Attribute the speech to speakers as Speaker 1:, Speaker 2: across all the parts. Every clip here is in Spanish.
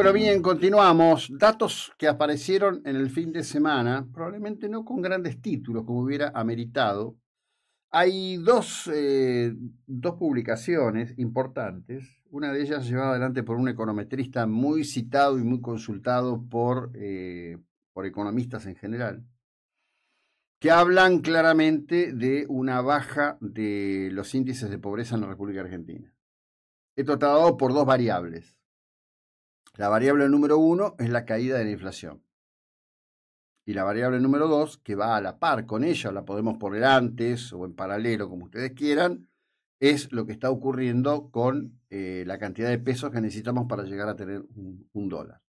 Speaker 1: Bueno, bien, continuamos. Datos que aparecieron en el fin de semana, probablemente no con grandes títulos como hubiera ameritado. Hay dos, eh, publicaciones importantes. Una de ellas llevada adelante por un econometrista muy citado y muy consultado por, eh, por economistas en general, que hablan claramente de una baja de los índices de pobreza en la República Argentina. Esto está dado por dos variables la variable número uno es la caída de la inflación. Y la variable número dos, que va a la par con ella, la podemos poner antes o en paralelo, como ustedes quieran, es lo que está ocurriendo con eh, la cantidad de pesos que necesitamos para llegar a tener un, dólar.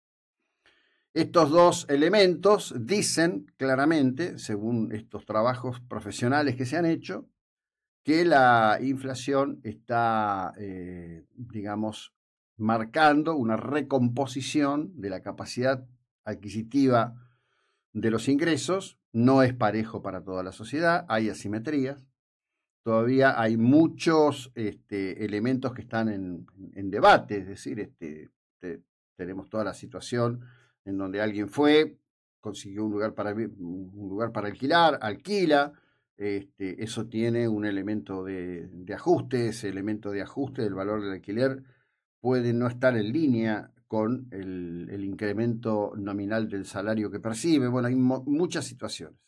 Speaker 1: Estos dos elementos dicen claramente, según estos trabajos profesionales que se han hecho, que la inflación está, eh, digamos, marcando una recomposición de la capacidad adquisitiva de los ingresos. No es parejo para toda la sociedad, hay asimetrías. Todavía hay muchos este, elementos que están en, debate, es decir, este, tenemos toda la situación en donde alguien fue, consiguió un lugar para, un lugar para alquilar, alquila, este, eso tiene un elemento de ajuste, ese elemento de ajuste del valor del alquiler puede no estar en línea con el, incremento nominal del salario que percibe. Bueno, hay muchas situaciones.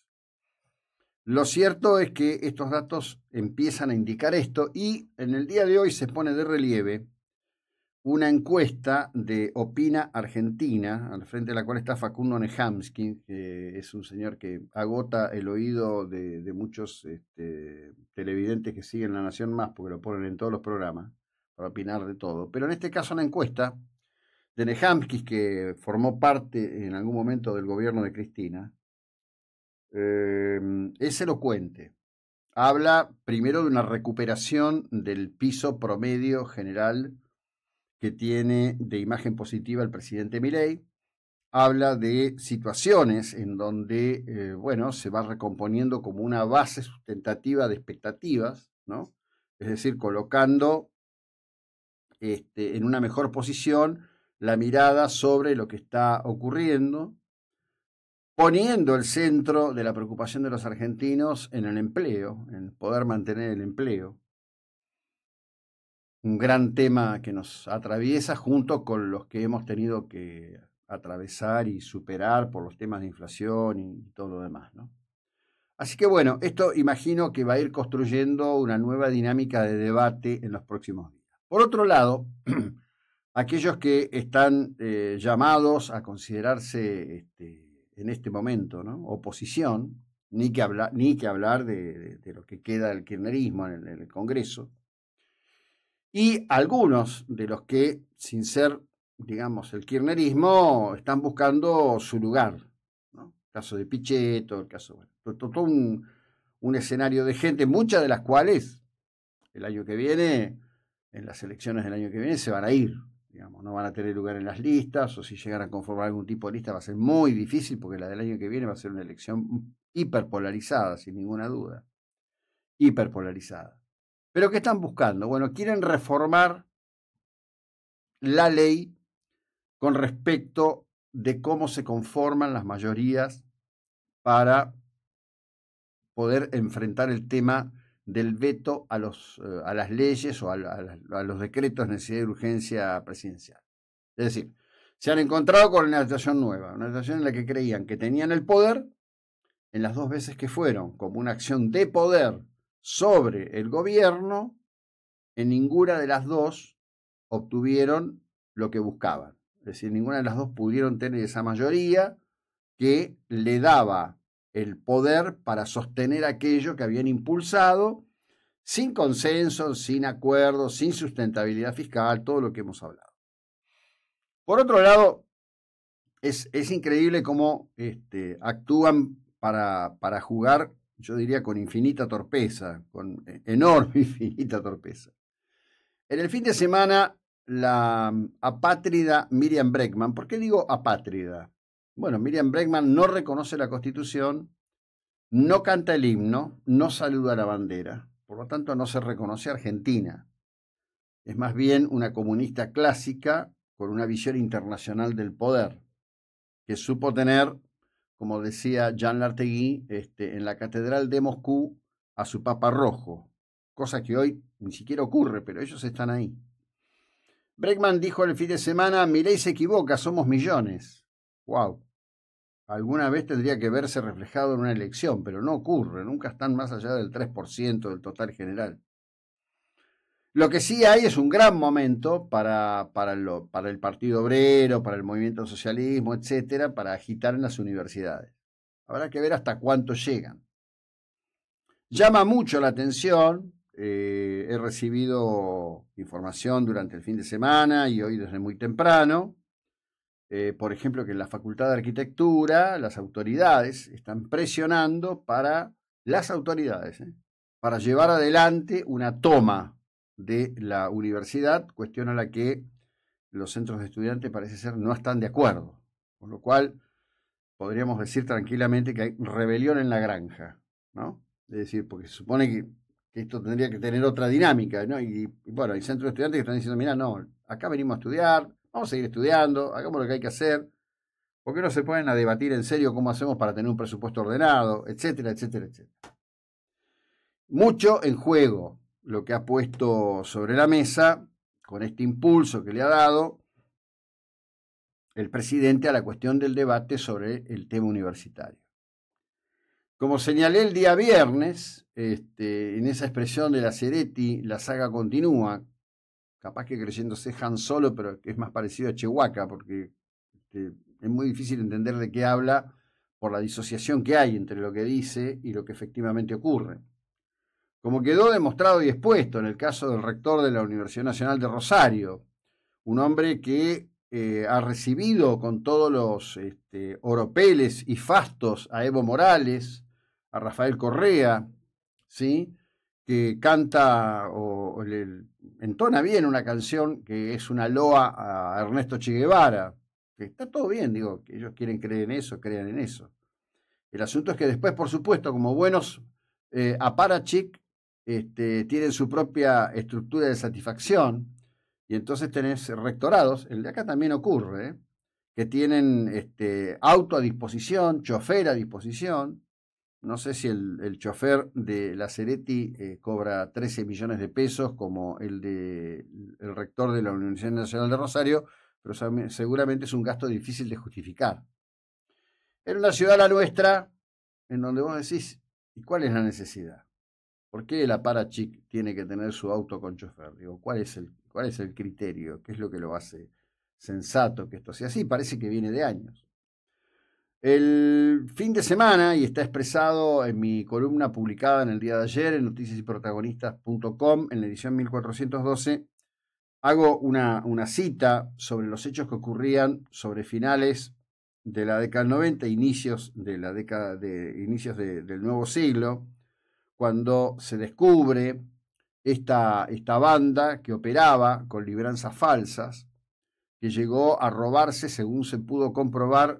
Speaker 1: Lo cierto es que estos datos empiezan a indicar esto y en el día de hoy se pone de relieve una encuesta de Opina Argentina, al frente de la cual está Facundo Nehamsky, que es un señor que agota el oído de, muchos este, televidentes que siguen La Nación Más, porque lo ponen en todos los programas para opinar de todo. Pero en este caso una encuesta de Nehamskis, que formó parte en algún momento del gobierno de Cristina, em, es elocuente. Habla primero de una recuperación del piso promedio general que tiene de imagen positiva el presidente Milei. Habla de situaciones en donde, eh, bueno, se va recomponiendo como una base sustentativa de expectativas, ¿no? Es decir, colocando este, en una mejor posición la mirada sobre lo que está ocurriendo, poniendo el centro de la preocupación de los argentinos en el empleo, en poder mantener el empleo. Un gran tema que nos atraviesa junto con los que hemos tenido que atravesar y superar por los temas de inflación y todo lo demás, Así que bueno, esto imagino que va a ir construyendo una nueva dinámica de debate en los próximos días. Por otro lado, aquellos que están eh, llamados a considerarse este, en este momento oposición, ni que, ni que hablar de, lo que queda del kirchnerismo en el, Congreso, y algunos de los que, sin ser, digamos, el kirchnerismo, están buscando su lugar. El caso de Pichetto, el caso... todo un, un escenario de gente, muchas de las cuales el año que viene en las elecciones del año que viene se van a ir, digamos, no van a tener lugar en las listas, o si llegaran a conformar algún tipo de lista va a ser muy difícil porque la del año que viene va a ser una elección hiperpolarizada, sin ninguna duda, hiperpolarizada. Pero ¿qué están buscando? Bueno, quieren reformar la ley con respecto de cómo se conforman las mayorías para poder enfrentar el tema del veto a, eh, a las leyes o a, a los decretos de necesidad de urgencia presidencial. Es decir, se han encontrado con una situación nueva, una situación en la que creían que tenían el poder en las dos veces que fueron, como una acción de poder sobre el gobierno, en ninguna de las dos obtuvieron lo que buscaban. Es decir, ninguna de las dos pudieron tener esa mayoría que le daba el poder para sostener aquello que habían impulsado sin consenso, sin acuerdo, sin sustentabilidad fiscal, todo lo que hemos hablado. Por otro lado, es, increíble cómo este, actúan para, para jugar, yo diría, con infinita torpeza, con e, enorme infinita torpeza. En el fin de semana, la apátrida Miriam Breckman, ¿por qué digo apátrida? Bueno, Miriam Bregman no reconoce la Constitución, no canta el himno, no saluda la bandera. Por lo tanto, no se reconoce Argentina. Es más bien una comunista clásica con una visión internacional del poder, que supo tener, como decía Jean Lartegui, este, en la Catedral de Moscú a su Papa Rojo, cosa que hoy ni siquiera ocurre, pero ellos están ahí. Bregman dijo el fin de semana, mi se equivoca, somos millones. Wow. Alguna vez tendría que verse reflejado en una elección, pero no ocurre, nunca están más allá del 3% del total general. Lo que sí hay es un gran momento para, para, el Partido Obrero, para el movimiento socialismo, etcétera, para agitar en las universidades. Habrá que ver hasta cuánto llegan. Llama mucho la atención eh, he recibido información durante el fin de semana y hoy desde muy temprano eh, por ejemplo, que en la Facultad de Arquitectura las autoridades están presionando para las autoridades, ¿eh? para llevar adelante una toma de la universidad, cuestión a la que los centros de estudiantes parece ser no están de acuerdo, con lo cual podríamos decir tranquilamente que hay rebelión en la granja, ¿no? Es decir, porque se supone que, esto tendría que tener otra dinámica, ¿no? Y, y, bueno, hay centros de estudiantes que están diciendo, mira, no, acá venimos a estudiar, Vamos a seguir estudiando, hagamos lo que hay que hacer. ¿Por qué no se ponen a debatir en serio cómo hacemos para tener un presupuesto ordenado, etcétera, etcétera, etcétera? Mucho en juego lo que ha puesto sobre la mesa con este impulso que le ha dado el presidente a la cuestión del debate sobre el tema universitario. Como señalé el día viernes, este, en esa expresión de la CERETI, la saga continúa, capaz que creyéndose Han Solo, pero que es más parecido a Chehuaca, porque este, es muy difícil entender de qué habla por la disociación que hay entre lo que dice y lo que efectivamente ocurre. Como quedó demostrado y expuesto en el caso del rector de la Universidad Nacional de Rosario, un hombre que eh, ha recibido con todos los este, oropeles y fastos a Evo Morales, a Rafael Correa, ¿sí? que canta entona bien una canción que es una loa a Ernesto Che Guevara, que está todo bien, digo, que ellos quieren creer en eso, crean en eso. El asunto es que después, por supuesto, como buenos eh, aparachic, este, tienen su propia estructura de satisfacción, y entonces tenés rectorados, el de acá también ocurre, ¿eh? que tienen este, auto a disposición, chofer a disposición, no sé si el, chofer de la Cereti eh, cobra 13 millones de pesos como el de el rector de la Universidad Nacional de Rosario, pero seguramente es un gasto difícil de justificar. En una ciudad la nuestra, en donde vos decís, ¿y cuál es la necesidad? ¿Por qué la Parachic tiene que tener su auto con chofer? Digo, ¿cuál es el, cuál es el criterio? ¿Qué es lo que lo hace sensato que esto sea así? Parece que viene de años. El fin de semana, y está expresado en mi columna publicada en el día de ayer en noticiasyprotagonistas.com, en la edición 1412, hago una, una, cita sobre los hechos que ocurrían sobre finales de la década del 90, inicios de la década de inicios del nuevo siglo, cuando se descubre esta, esta banda que operaba con libranzas falsas, que llegó a robarse, según se pudo comprobar,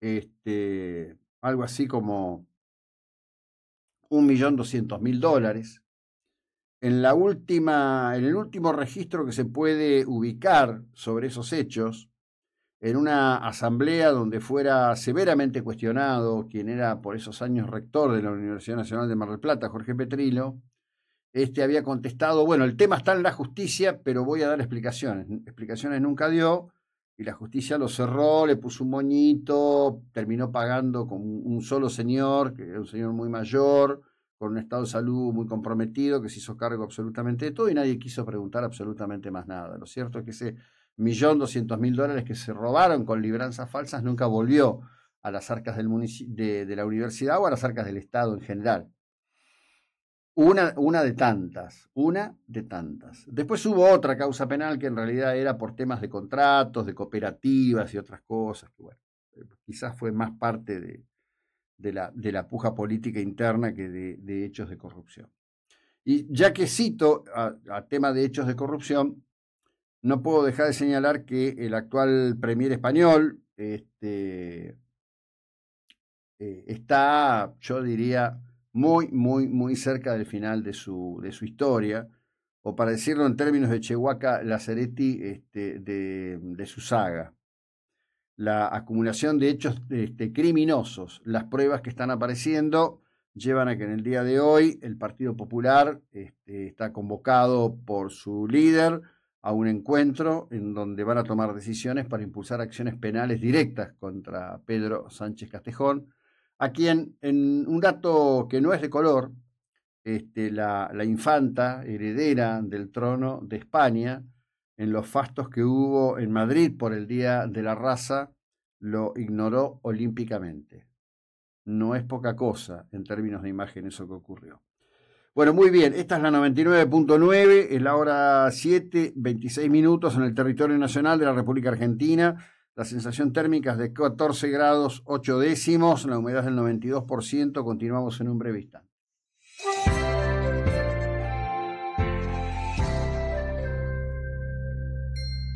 Speaker 1: este, algo así como 1.200.000 dólares. En, la última, en el último registro que se puede ubicar sobre esos hechos, en una asamblea donde fuera severamente cuestionado quien era por esos años rector de la Universidad Nacional de Mar del Plata, Jorge Petrilo, este había contestado, bueno, el tema está en la justicia, pero voy a dar explicaciones. Explicaciones nunca dio, y la justicia lo cerró, le puso un moñito, terminó pagando con un solo señor, que era un señor muy mayor, con un estado de salud muy comprometido, que se hizo cargo absolutamente de todo y nadie quiso preguntar absolutamente más nada. Lo cierto es que ese millón doscientos mil dólares que se robaron con libranzas falsas nunca volvió a las arcas del de la universidad o a las arcas del Estado en general. Una, de tantas, una de tantas. Después hubo otra causa penal que en realidad era por temas de contratos, de cooperativas y otras cosas, eh, quizás fue más parte de, la, puja política interna que de, hechos de corrupción. Y ya que cito a, tema de hechos de corrupción, no puedo dejar de señalar que el actual premier español este, eh, está, yo diría, muy, muy, muy cerca del final de su, de su historia, o para decirlo en términos de Chehuaca Lazaretti, este, de, de, su saga. La acumulación de hechos este, criminosos, las pruebas que están apareciendo, llevan a que en el día de hoy el Partido Popular este, está convocado por su líder a un encuentro en donde van a tomar decisiones para impulsar acciones penales directas contra Pedro Sánchez Castejón, a quien, en un dato que no es de color, este, la, la, infanta heredera del trono de España, en los fastos que hubo en Madrid por el Día de la Raza, lo ignoró olímpicamente. No es poca cosa en términos de imagen eso que ocurrió. Bueno, muy bien, esta es la 99.9, es la hora 7, 26 minutos en el territorio nacional de la República Argentina. La sensación térmica es de 14 grados 8 décimos, la humedad es del 92%, continuamos en un breve instante.